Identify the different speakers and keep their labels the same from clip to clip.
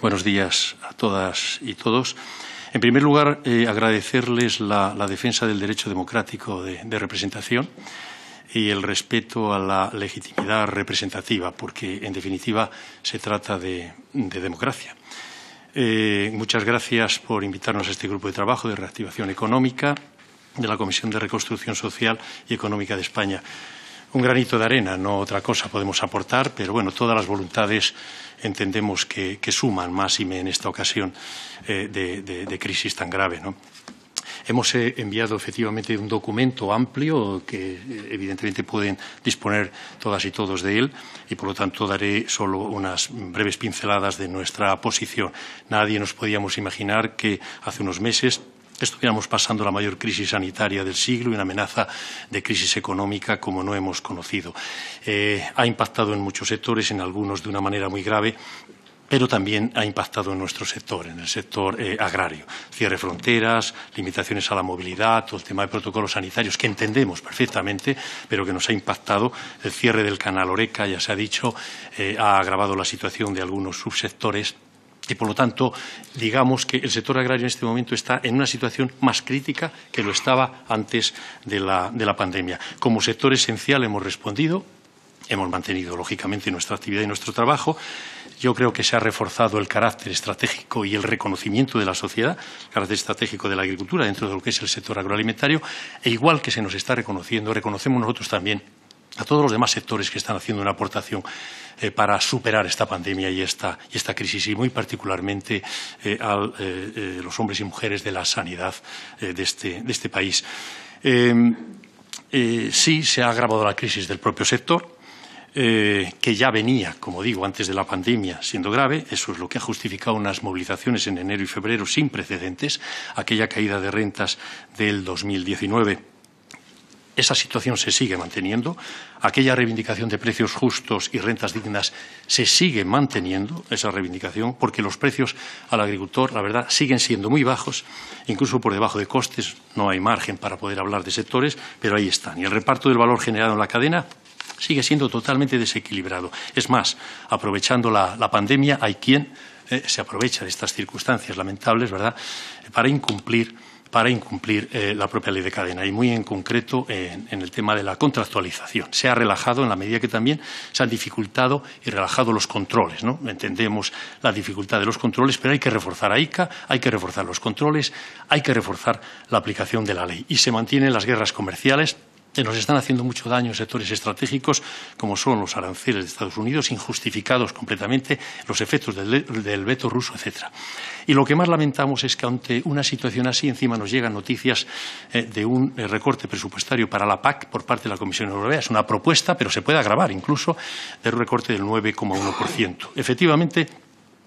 Speaker 1: Buenos días a todas y todos. En primer lugar, eh, agradecerles la, defensa del derecho democrático de, representación y el respeto a la legitimidad representativa, porque en definitiva se trata de, democracia. Eh, muchas gracias por invitarnos a este grupo de trabajo de reactivación económica de la Comisión de Reconstrucción Social y Económica de España un granito de arena, no otra cosa podemos aportar, pero bueno, todas las voluntades entendemos que, suman más y me en esta ocasión eh, de, crisis tan grave. Hemos eh, enviado efectivamente un documento amplio que eh, evidentemente pueden disponer todas y todos de él y por lo tanto daré solo unas breves pinceladas de nuestra posición. Nadie nos podíamos imaginar que hace unos meses estuviéramos pasando la mayor crisis sanitaria del siglo y una amenaza de crisis económica como no hemos conocido. Eh, ha impactado en muchos sectores, en algunos de una manera muy grave pero también ha impactado en nuestro sector, en el sector eh, agrario. Cierre fronteras, limitaciones a la movilidad, todo el tema de protocolos sanitarios que entendemos perfectamente, pero que nos ha impactado. El cierre del canal Oreca, ya se ha dicho, eh, ha agravado la situación de algunos subsectores y, por lo tanto, digamos que el sector agrario en este momento está en una situación más crítica que lo estaba antes de la, pandemia. Como sector esencial hemos respondido, hemos mantenido, lógicamente, nuestra actividad y nuestro trabajo. Yo creo que se ha reforzado el carácter estratégico y el reconocimiento de la sociedad, el carácter estratégico de la agricultura dentro de lo que es el sector agroalimentario, e igual que se nos está reconociendo, reconocemos nosotros también a todos los demás sectores que están haciendo una aportación eh, para superar esta pandemia y esta, crisis, y muy particularmente eh, a eh, los hombres y mujeres de la sanidad este, de este, país. Em, sí, se ha agravado la crisis del propio sector. que ya venía, como digo, antes de la pandemia siendo grave. Eso es lo que ha justificado unas movilizaciones en enero y febrero sin precedentes, aquella caída de rentas del 2019. Esa situación se sigue manteniendo. Aquella reivindicación de precios justos y rentas dignas se sigue manteniendo, esa reivindicación, porque los precios al agricultor, la verdad, siguen siendo muy bajos, incluso por debajo de costes. No hay margen para poder hablar de sectores, pero ahí están. Y el reparto del valor generado en la cadena sigue siendo totalmente desequilibrado. Es más, aprovechando la, pandemia, hay quien eh, se aprovecha de estas circunstancias lamentables, ¿verdad?, para incumplir para incumplir eh, la propia ley de cadena y muy en concreto en, el tema de la contractualización. Se ha relajado en la medida que también se han dificultado y relajado los controles. ¿no? Entendemos la dificultad de los controles, pero hay que reforzar a ICA, hay que reforzar los controles, hay que reforzar la aplicación de la ley. Y se mantienen las guerras comerciales nos están haciendo mucho daño sectores estratégicos como son los aranceles de Estados Unidos, injustificados completamente, los efectos del, veto ruso, etc. Y lo que más lamentamos es que ante una situación así, encima nos llegan noticias eh, de un eh, recorte presupuestario para la PAC por parte de la Comisión Europea. Es una propuesta, pero se puede agravar incluso, de un recorte del 9,1%. Efectivamente,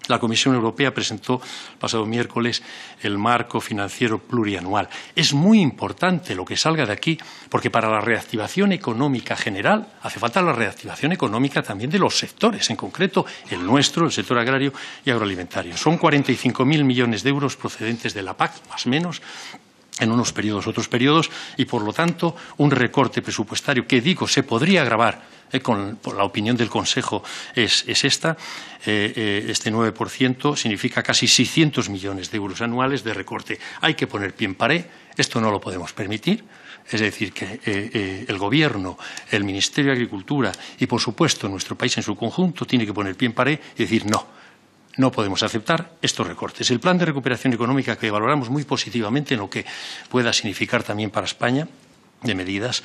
Speaker 1: la Comisión Europea presentó el pasado miércoles el marco financiero plurianual. Es muy importante lo que salga de aquí, porque para la reactivación económica general hace falta la reactivación económica también de los sectores, en concreto el nuestro, el sector agrario y agroalimentario. Son 45.000 millones de euros procedentes de la PAC, más o menos, en unos periodos, otros periodos, y por lo tanto un recorte presupuestario que digo se podría agravar eh, con la opinión del Consejo es, esta, eh, eh, este 9% significa casi 600 millones de euros anuales de recorte. Hay que poner pie en pared, esto no lo podemos permitir, es decir, que el Gobierno, el Ministerio de Agricultura y, por supuesto, nuestro país en su conjunto tiene que poner pie en pared y decir no no podemos aceptar estos recortes. El plan de recuperación económica que valoramos muy positivamente en lo que pueda significar también para España de medidas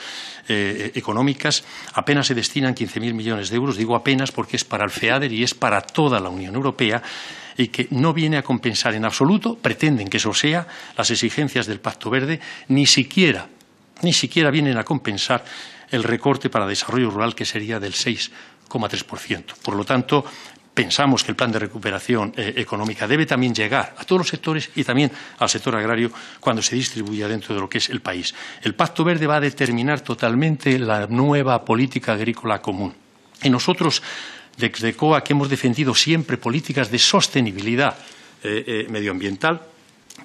Speaker 1: eh, económicas. Apenas se destinan 15.000 millones de euros, digo apenas porque es para el FEADER y es para toda la Unión Europea y que no viene a compensar en absoluto, pretenden que eso sea, las exigencias del Pacto Verde, ni siquiera, ni siquiera vienen a compensar el recorte para desarrollo rural que sería del 6,3%. Por lo tanto, pensamos que el plan de recuperación eh, económica debe también llegar a todos los sectores y también al sector agrario cuando se distribuya dentro de lo que es el país. El Pacto Verde va a determinar totalmente la nueva política agrícola común. Y nosotros, de COA, que hemos defendido siempre políticas de sostenibilidad eh, eh, medioambiental,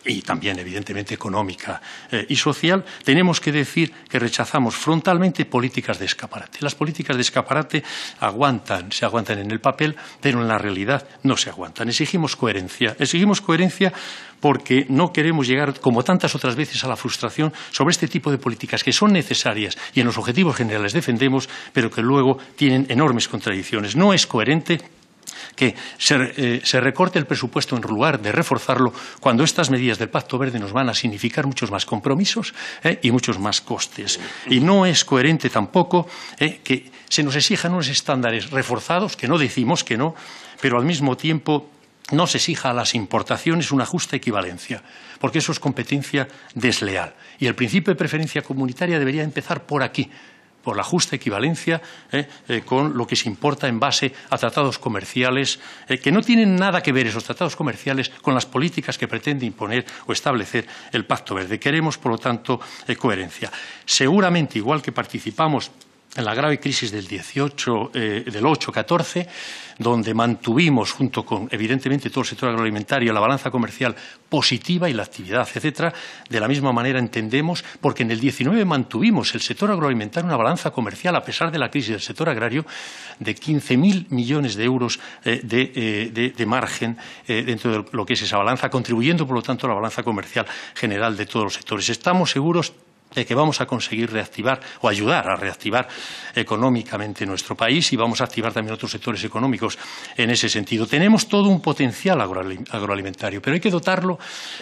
Speaker 1: y también evidentemente económica eh, y social, tenemos que decir que rechazamos frontalmente políticas de escaparate. Las políticas de escaparate aguantan, se aguantan en el papel, pero en la realidad no se aguantan. Exigimos coherencia. Exigimos coherencia porque no queremos llegar, como tantas otras veces, a la frustración sobre este tipo de políticas que son necesarias y en los objetivos generales defendemos, pero que luego tienen enormes contradicciones. No es coherente que eh, se, recorte el presupuesto en lugar de reforzarlo cuando estas medidas del Pacto Verde nos van a significar muchos más compromisos eh, y muchos más costes. Y no es coherente tampoco eh, que se nos exijan unos estándares reforzados, que no decimos que no, pero al mismo tiempo no se exija a las importaciones una justa equivalencia, porque eso es competencia desleal. Y el principio de preferencia comunitaria debería empezar por aquí, por la justa equivalencia eh, eh, con lo que se importa en base a tratados comerciales, eh, que no tienen nada que ver esos tratados comerciales con las políticas que pretende imponer o establecer el Pacto Verde. Queremos, por lo tanto, coherencia. Seguramente, igual que participamos en la grave crisis del 18, eh, del 8-14, donde mantuvimos, junto con evidentemente todo el sector agroalimentario, la balanza comercial positiva y la actividad, etcétera. De la misma manera entendemos, porque en el 19 mantuvimos el sector agroalimentario una balanza comercial, a pesar de la crisis del sector agrario, de 15.000 millones de euros eh, eh, de, margen dentro de lo que es esa balanza, contribuyendo, por lo tanto, a la balanza comercial general de todos los sectores. Estamos seguros de que vamos a conseguir reactivar o ayudar a reactivar económicamente nuestro país y vamos a activar también otros sectores económicos en ese sentido. Tenemos todo un potencial agroalimentario, pero hay que dotarlo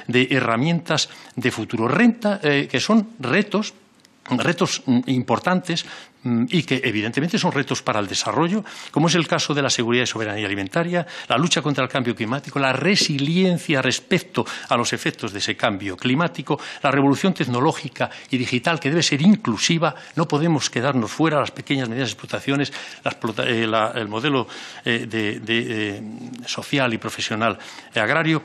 Speaker 1: de herramientas de futuro, renta, eh, que son retos retos mm, importantes mm, y que evidentemente son retos para el desarrollo, como es el caso de la seguridad y soberanía alimentaria, la lucha contra el cambio climático, la resiliencia respecto a los efectos de ese cambio climático, la revolución tecnológica y digital que debe ser inclusiva, no podemos quedarnos fuera las pequeñas y medianas explotaciones, eh, el modelo eh, eh, social y profesional agrario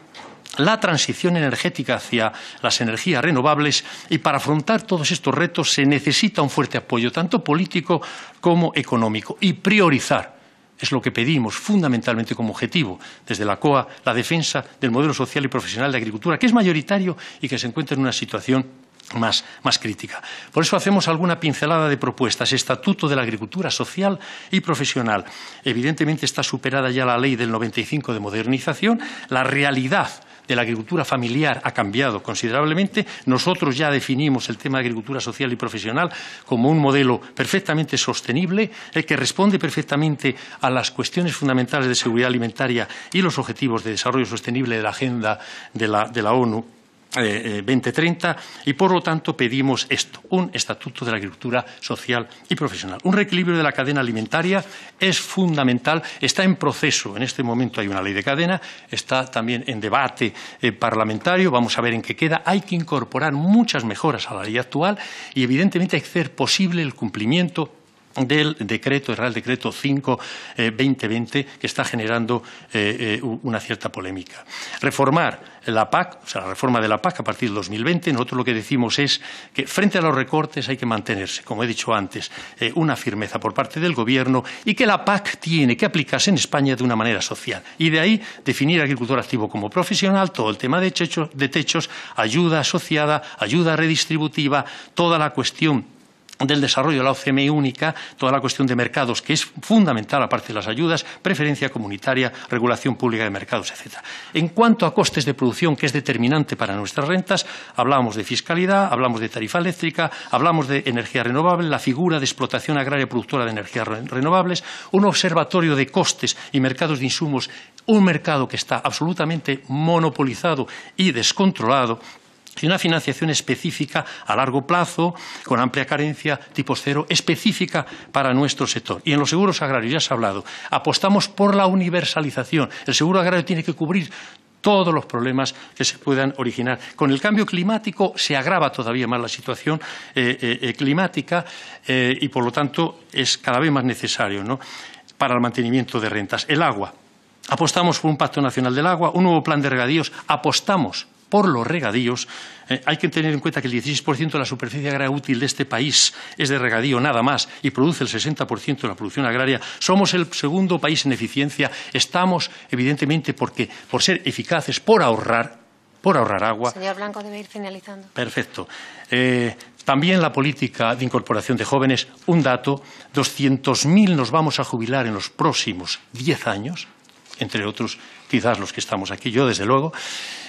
Speaker 1: la transición energética hacia las energías renovables y para afrontar todos estos retos se necesita un fuerte apoyo, tanto político como económico, y priorizar es lo que pedimos fundamentalmente como objetivo desde la COA, la defensa del modelo social y profesional de agricultura, que es mayoritario y que se encuentra en una situación más, crítica. Por eso hacemos alguna pincelada de propuestas. Estatuto de la Agricultura Social y Profesional. Evidentemente está superada ya la ley del 95 de modernización. La realidad de la agricultura familiar ha cambiado considerablemente. Nosotros ya definimos el tema de agricultura social y profesional como un modelo perfectamente sostenible, el que responde perfectamente a las cuestiones fundamentales de seguridad alimentaria y los objetivos de desarrollo sostenible de la agenda de la, de la ONU 2030 eh, eh, y por lo tanto pedimos esto, un estatuto de la agricultura social y profesional. Un reequilibrio de la cadena alimentaria es fundamental, está en proceso, en este momento hay una ley de cadena, está también en debate eh, parlamentario, vamos a ver en qué queda, hay que incorporar muchas mejoras a la ley actual y evidentemente hacer posible el cumplimiento del decreto, el Real Decreto 5-2020, eh, que está generando eh, eh, una cierta polémica. Reformar la PAC, o sea, la reforma de la PAC a partir de 2020, nosotros lo que decimos es que frente a los recortes hay que mantenerse, como he dicho antes, una firmeza por parte del Gobierno y que la PAC tiene que aplicarse en España de una manera social. Y de ahí definir agricultor activo como profesional, todo el tema de techos, ayuda asociada, ayuda redistributiva, toda la cuestión del desarrollo de la OCM única, toda la cuestión de mercados, que es fundamental, aparte de las ayudas, preferencia comunitaria, regulación pública de mercados, etc. En cuanto a costes de producción, que es determinante para nuestras rentas, hablamos de fiscalidad, hablamos de tarifa eléctrica, hablamos de energía renovable, la figura de explotación agraria productora de energías renovables, un observatorio de costes y mercados de insumos, un mercado que está absolutamente monopolizado y descontrolado, y una financiación específica a largo plazo, con amplia carencia, tipo cero, específica para nuestro sector. Y en los seguros agrarios, ya se ha hablado, apostamos por la universalización. El seguro agrario tiene que cubrir todos los problemas que se puedan originar. Con el cambio climático se agrava todavía más la situación eh, eh, eh, climática y, por lo tanto, es cada vez más necesario para el mantenimiento de rentas. El agua. Apostamos por un pacto nacional del agua, un nuevo plan de regadíos. Apostamos por los regadíos, eh, hay que tener en cuenta que el 16% de la superficie agraria útil de este país es de regadío nada más y produce el 60% de la producción agraria. Somos el segundo país en eficiencia. Estamos, evidentemente, porque, por ser eficaces, por ahorrar, por ahorrar agua. Señor Blanco, debe ir finalizando. Perfecto. Eh, también la política de incorporación de jóvenes. Un dato, 200.000 nos vamos a jubilar en los próximos 10 años entre otros quizás los que estamos aquí, yo desde luego,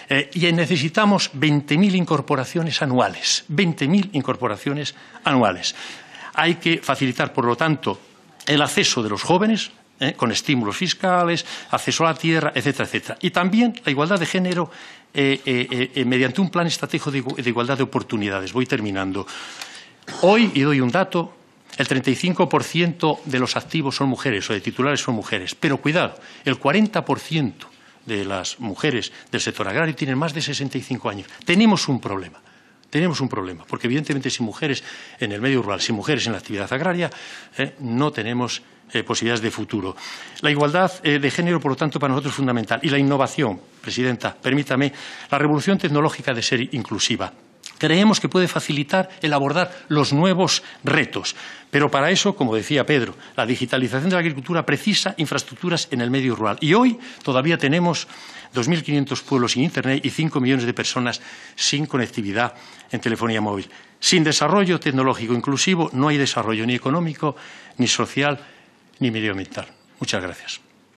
Speaker 1: eh, y necesitamos 20.000 incorporaciones anuales, 20.000 incorporaciones anuales. Hay que facilitar, por lo tanto, el acceso de los jóvenes eh, con estímulos fiscales, acceso a la tierra, etcétera, etcétera. Y también la igualdad de género eh, mediante un plan estratégico de igualdad de oportunidades. Voy terminando. Hoy, y doy un dato, el 35% de los activos son mujeres o de titulares son mujeres. Pero cuidado, el 40% de las mujeres del sector agrario tienen más de 65 años. Tenemos un problema. Tenemos un problema, porque evidentemente sin mujeres en el medio rural, sin mujeres en la actividad agraria, eh, no tenemos eh, posibilidades de futuro. La igualdad eh, de género, por lo tanto, para nosotros es fundamental. Y la innovación, Presidenta, permítame, la revolución tecnológica de ser inclusiva creemos que puede facilitar el abordar los nuevos retos. Pero para eso, como decía Pedro, la digitalización de la agricultura precisa infraestructuras en el medio rural. Y hoy todavía tenemos 2.500 pueblos sin Internet y 5 millones de personas sin conectividad en telefonía móvil. Sin desarrollo tecnológico inclusivo no hay desarrollo ni económico, ni social, ni medioambiental. Muchas gracias.